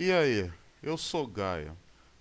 E aí, eu sou Gaia.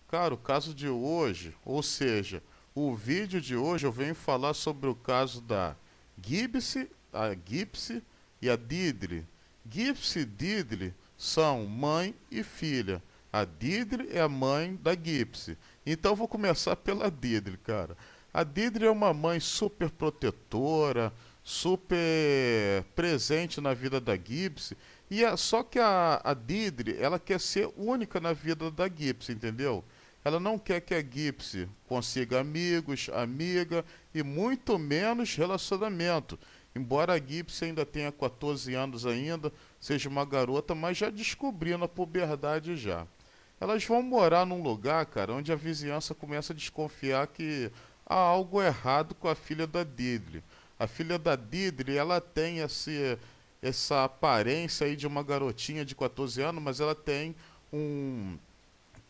Cara, o caso de hoje, ou seja, o vídeo de hoje eu venho falar sobre o caso da Gipsy, a Gipsy e a Didri. Gipsy e Didri são mãe e filha. A Didri é a mãe da Gipsy. Então eu vou começar pela Didri, cara. A Didri é uma mãe super protetora, super presente na vida da Gipsy e a, só que a, a Didri, ela quer ser única na vida da Gipsy, entendeu? Ela não quer que a Gipsy consiga amigos, amiga e muito menos relacionamento. Embora a Gipsy ainda tenha 14 anos ainda, seja uma garota, mas já descobrindo a puberdade já. Elas vão morar num lugar, cara, onde a vizinhança começa a desconfiar que há algo errado com a filha da Didri. A filha da Didri, ela tem esse essa aparência aí de uma garotinha de 14 anos, mas ela tem um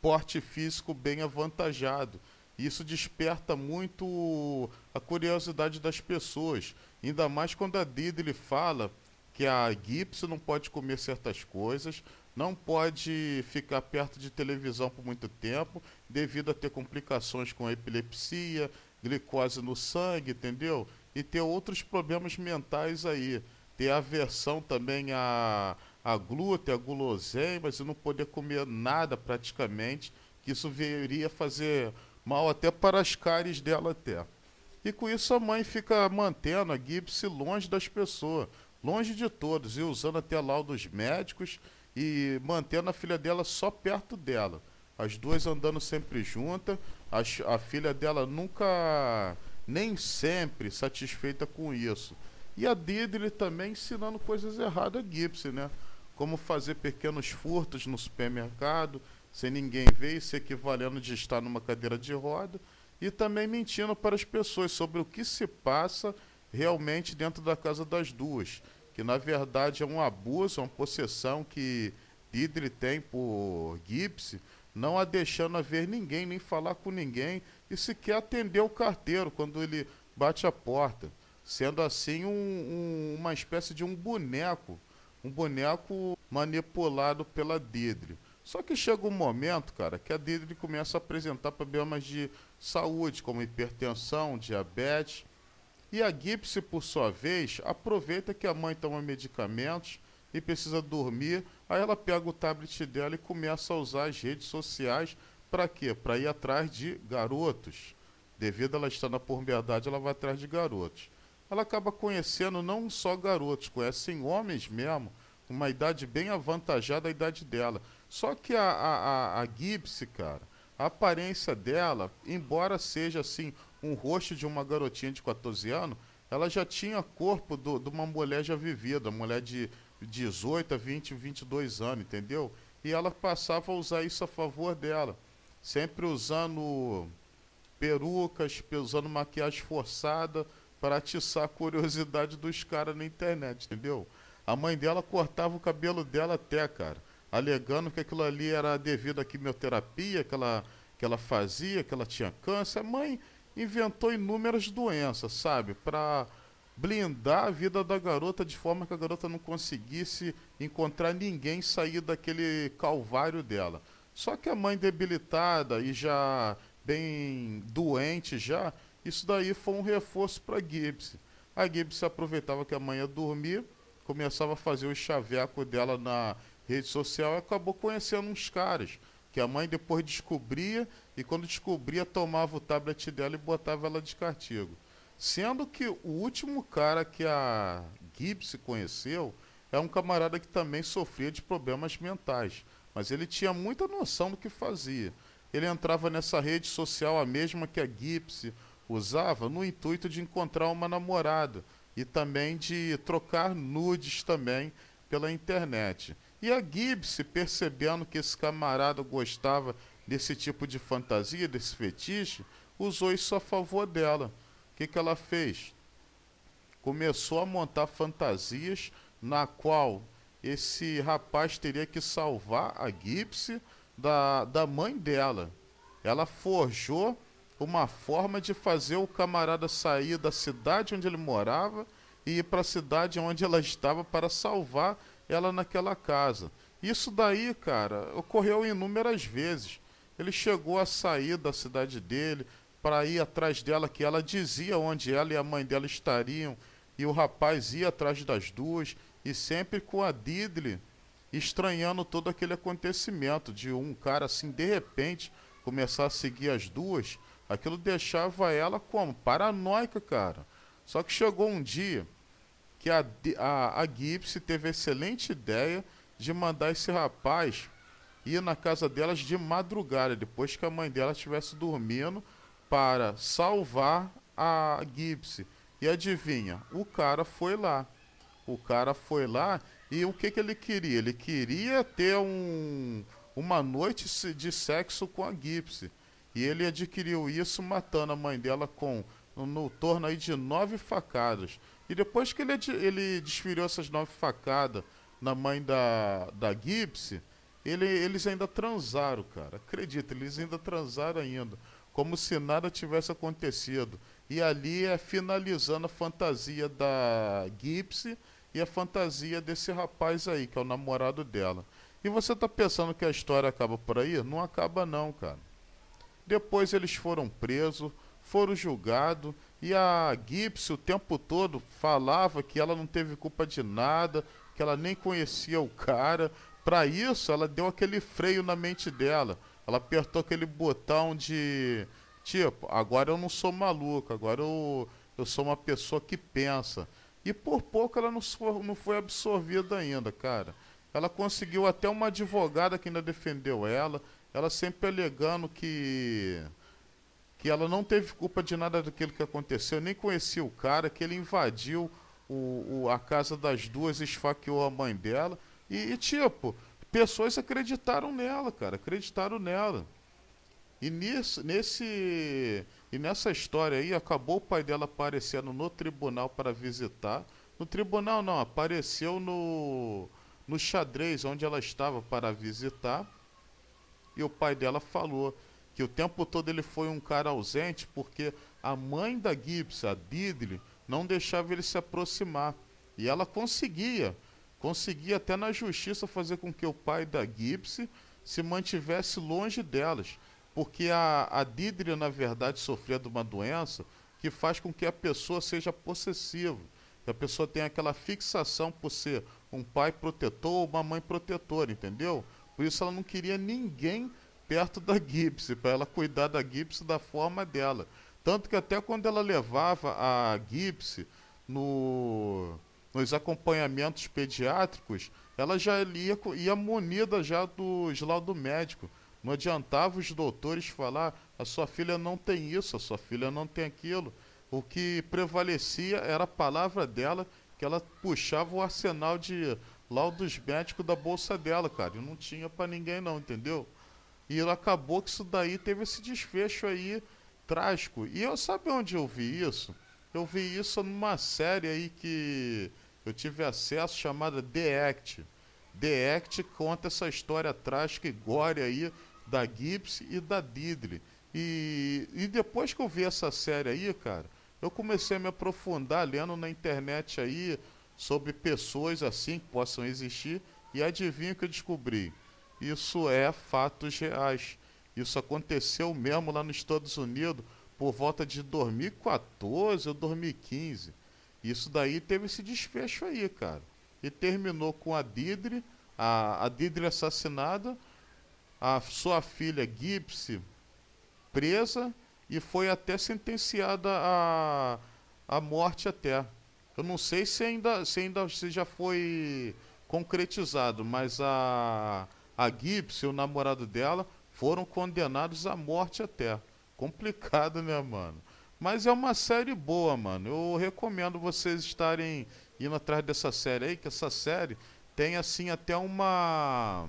porte físico bem avantajado. Isso desperta muito a curiosidade das pessoas, ainda mais quando a Dida ele fala que a Gipsy não pode comer certas coisas, não pode ficar perto de televisão por muito tempo, devido a ter complicações com a epilepsia, glicose no sangue, entendeu? E ter outros problemas mentais aí ter aversão também a, a glúten, a guloseimas e não poder comer nada praticamente, que isso viria fazer mal até para as cáries dela até. E com isso a mãe fica mantendo a gipsy longe das pessoas, longe de todos, e usando até laudos médicos e mantendo a filha dela só perto dela. As duas andando sempre juntas, a, a filha dela nunca, nem sempre satisfeita com isso. E a Didri também ensinando coisas erradas a Gipsy, né? Como fazer pequenos furtos no supermercado, sem ninguém ver, e se equivalendo de estar numa cadeira de roda, e também mentindo para as pessoas sobre o que se passa realmente dentro da casa das duas, que na verdade é um abuso, é uma possessão que Didri tem por Gipsy, não a deixando a ver ninguém, nem falar com ninguém, e sequer atender o carteiro quando ele bate a porta sendo assim um, um, uma espécie de um boneco, um boneco manipulado pela Dedre. Só que chega um momento, cara, que a Dedre começa a apresentar problemas de saúde, como hipertensão, diabetes. E a Gipsy, por sua vez, aproveita que a mãe toma medicamentos e precisa dormir. Aí ela pega o tablet dela e começa a usar as redes sociais para quê? Para ir atrás de garotos. Devido a ela estar na puberdade, ela vai atrás de garotos ela acaba conhecendo não só garotos, conhecem homens mesmo, uma idade bem avantajada a idade dela. Só que a, a, a, a Gipsy, cara, a aparência dela, embora seja assim, um rosto de uma garotinha de 14 anos, ela já tinha corpo do, de uma mulher já vivida, mulher de 18 a 20, 22 anos, entendeu? E ela passava a usar isso a favor dela. Sempre usando perucas, usando maquiagem forçada, para atiçar a curiosidade dos caras na internet, entendeu? A mãe dela cortava o cabelo dela até, cara, alegando que aquilo ali era devido à quimioterapia que ela, que ela fazia, que ela tinha câncer. A mãe inventou inúmeras doenças, sabe? Para blindar a vida da garota de forma que a garota não conseguisse encontrar ninguém sair daquele calvário dela. Só que a mãe debilitada e já bem doente já, isso daí foi um reforço para Gibbs. A Gibbs aproveitava que a mãe ia dormir, começava a fazer o chaveco dela na rede social e acabou conhecendo uns caras. Que a mãe depois descobria e quando descobria tomava o tablet dela e botava ela de cartigo. Sendo que o último cara que a Gibbs conheceu é um camarada que também sofria de problemas mentais, mas ele tinha muita noção do que fazia. Ele entrava nessa rede social, a mesma que a Gibbs, usava no intuito de encontrar uma namorada e também de trocar nudes também pela internet. E a Gibbs, percebendo que esse camarada gostava desse tipo de fantasia, desse fetiche, usou isso a favor dela. O que, que ela fez? Começou a montar fantasias na qual esse rapaz teria que salvar a Gibbs da, da mãe dela. Ela forjou uma forma de fazer o camarada sair da cidade onde ele morava e ir para a cidade onde ela estava para salvar ela naquela casa. Isso daí, cara, ocorreu inúmeras vezes. Ele chegou a sair da cidade dele para ir atrás dela, que ela dizia onde ela e a mãe dela estariam, e o rapaz ia atrás das duas, e sempre com a Didley estranhando todo aquele acontecimento de um cara assim de repente começar a seguir as duas Aquilo deixava ela como? Paranoica, cara. Só que chegou um dia que a, a, a Gipsy teve a excelente ideia de mandar esse rapaz ir na casa delas de madrugada, depois que a mãe dela estivesse dormindo, para salvar a Gipsy. E adivinha, o cara foi lá. O cara foi lá e o que, que ele queria? Ele queria ter um, uma noite de sexo com a Gipsy. E ele adquiriu isso matando a mãe dela com no torno aí de nove facadas. E depois que ele, ele desferiu essas nove facadas na mãe da, da Gipsy, ele, eles ainda transaram, cara. Acredita, eles ainda transaram ainda. Como se nada tivesse acontecido. E ali é finalizando a fantasia da Gipsy e a fantasia desse rapaz aí, que é o namorado dela. E você tá pensando que a história acaba por aí? Não acaba não, cara. Depois eles foram presos, foram julgados e a Gipsy o tempo todo falava que ela não teve culpa de nada, que ela nem conhecia o cara. Para isso, ela deu aquele freio na mente dela. Ela apertou aquele botão de tipo, agora eu não sou maluca, agora eu, eu sou uma pessoa que pensa. E por pouco ela não, não foi absorvida ainda, cara. Ela conseguiu até uma advogada que ainda defendeu ela ela sempre alegando que que ela não teve culpa de nada daquilo que aconteceu, nem conhecia o cara, que ele invadiu o, o a casa das duas, esfaqueou a mãe dela. E, e, tipo, pessoas acreditaram nela, cara, acreditaram nela. E nisso, nesse e nessa história aí acabou o pai dela aparecendo no tribunal para visitar. No tribunal não, apareceu no no xadrez onde ela estava para visitar e o pai dela falou que o tempo todo ele foi um cara ausente porque a mãe da Gibbs, a Didley, não deixava ele se aproximar. E ela conseguia, conseguia até na justiça fazer com que o pai da Gibbs se mantivesse longe delas. Porque a, a Didley, na verdade, sofria de uma doença que faz com que a pessoa seja possessiva. Que a pessoa tenha aquela fixação por ser um pai protetor ou uma mãe protetora, entendeu? Por isso ela não queria ninguém perto da Gipsy, para ela cuidar da Gipsy da forma dela. Tanto que até quando ela levava a Gipsy no, nos acompanhamentos pediátricos, ela já ia, ia munida já dos laudos médico. Não adiantava os doutores falar, a sua filha não tem isso, a sua filha não tem aquilo. O que prevalecia era a palavra dela, que ela puxava o arsenal de lá dos médicos da bolsa dela, cara. E não tinha para ninguém não, entendeu? E acabou que isso daí teve esse desfecho aí trágico. E eu sabe onde eu vi isso? Eu vi isso numa série aí que eu tive acesso chamada The Act. The Act conta essa história trágica e gore aí da Gibbs e da Diddley. E, e depois que eu vi essa série aí, cara, eu comecei a me aprofundar lendo na internet aí sobre pessoas assim que possam existir e adivinha o que eu descobri? Isso é fatos reais. Isso aconteceu mesmo lá nos Estados Unidos por volta de 2014 ou 2015. Isso daí teve esse desfecho aí, cara. E terminou com a Didri, a, a Didri assassinada, a sua filha Gipsy presa e foi até sentenciada a, a morte até. Eu não sei se ainda, se ainda se já foi concretizado, mas a, a Gibbs e o namorado dela foram condenados à morte até. Complicado, né, mano? Mas é uma série boa, mano. Eu recomendo vocês estarem indo atrás dessa série aí, que essa série tem assim até uma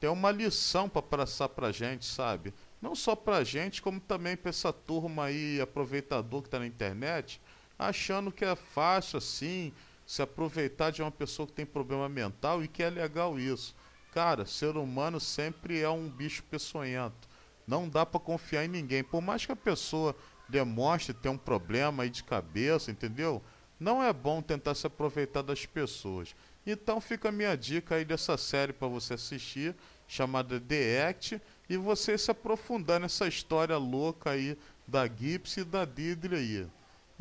tem uma lição para passar pra gente, sabe? Não só pra gente, como também pra essa turma aí aproveitador que tá na internet, achando que é fácil assim se aproveitar de uma pessoa que tem problema mental e que é legal isso. Cara, ser humano sempre é um bicho peçonhento. Não dá para confiar em ninguém. Por mais que a pessoa demonstre ter um problema aí de cabeça, entendeu? Não é bom tentar se aproveitar das pessoas. Então fica a minha dica aí dessa série para você assistir, chamada The Act, e você se aprofundar nessa história louca aí da Gipsy e da Didri aí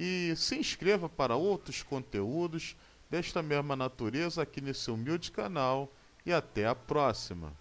e se inscreva para outros conteúdos desta mesma natureza aqui nesse humilde canal e até a próxima.